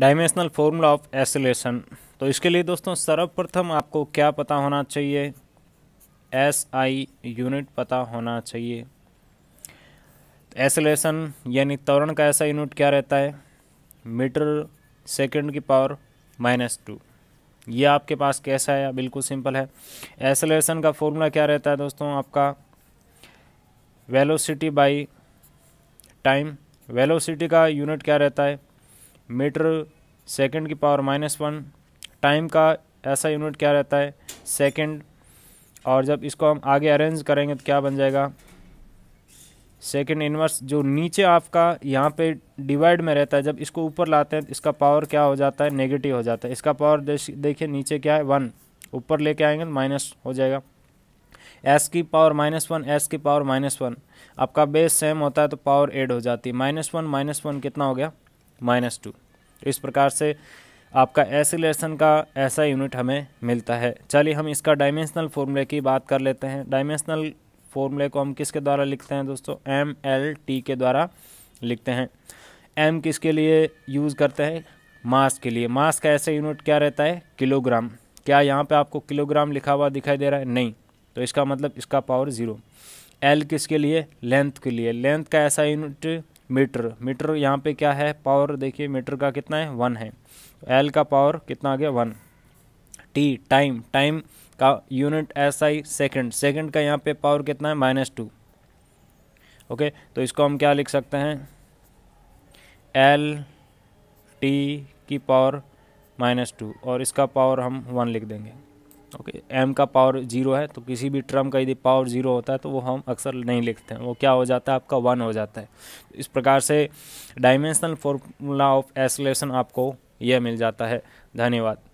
dimensional formula of oscillation तो इसके लिए दोस्तों सर्वप्रथम आपको क्या पता होना चाहिए एस आई यूनिट पता होना चाहिए तो एसोलेशन यानी त्वरण का ऐसा यूनिट क्या रहता है मीटर सेकंड की पावर माइनस टू ये आपके पास कैसा है बिल्कुल सिंपल है एसोलेशन का फॉर्मूला क्या रहता है दोस्तों आपका वेलोसिटी बाई टाइम वेलोसिटी का यूनिट क्या रहता है मीटर सेकंड की पावर माइनस वन टाइम का ऐसा यूनिट क्या रहता है सेकंड और जब इसको हम आगे अरेंज करेंगे तो क्या बन जाएगा सेकंड इन्वर्स जो नीचे आपका यहाँ पे डिवाइड में रहता है जब इसको ऊपर लाते हैं तो इसका पावर क्या हो जाता है नेगेटिव हो जाता है इसका पावर देखिए नीचे क्या है वन ऊपर लेके आएंगे तो माइनस हो जाएगा एस की पावर माइनस वन एस की पावर माइनस वन आपका बेस सेम होता है तो पावर एड हो जाती है माइनस वन माइनस वन कितना हो गया माइनस टू तो इस प्रकार से आपका एसिलेशन का ऐसा यूनिट हमें मिलता है चलिए हम इसका डायमेंशनल फॉर्मूले की बात कर लेते हैं डायमेंशनल फॉर्मूले को हम किसके द्वारा लिखते हैं दोस्तों एम एल टी के द्वारा लिखते हैं एम किसके लिए यूज़ करते हैं मास के लिए मास का ऐसा यूनिट क्या रहता है किलोग्राम क्या यहाँ पर आपको किलोग्राम लिखा हुआ दिखाई दे रहा है नहीं तो इसका मतलब इसका पावर ज़ीरो एल किसके लिए लेंथ के लिए लेंथ का ऐसा यूनिट मीटर मीटर यहाँ पे क्या है पावर देखिए मीटर का कितना है वन है एल का पावर कितना आ गया वन टी टाइम टाइम का unit S I second second का यहाँ पे पावर कितना है माइनस टू ओके तो इसको हम क्या लिख सकते हैं एल टी की पावर माइनस टू और इसका पावर हम वन लिख देंगे ओके एम का पावर जीरो है तो किसी भी टर्म का यदि पावर जीरो होता है तो वो हम अक्सर नहीं लिखते हैं वो क्या हो जाता है आपका वन हो जाता है इस प्रकार से डायमेंशनल फॉर्मूला ऑफ एसलेशन आपको यह मिल जाता है धन्यवाद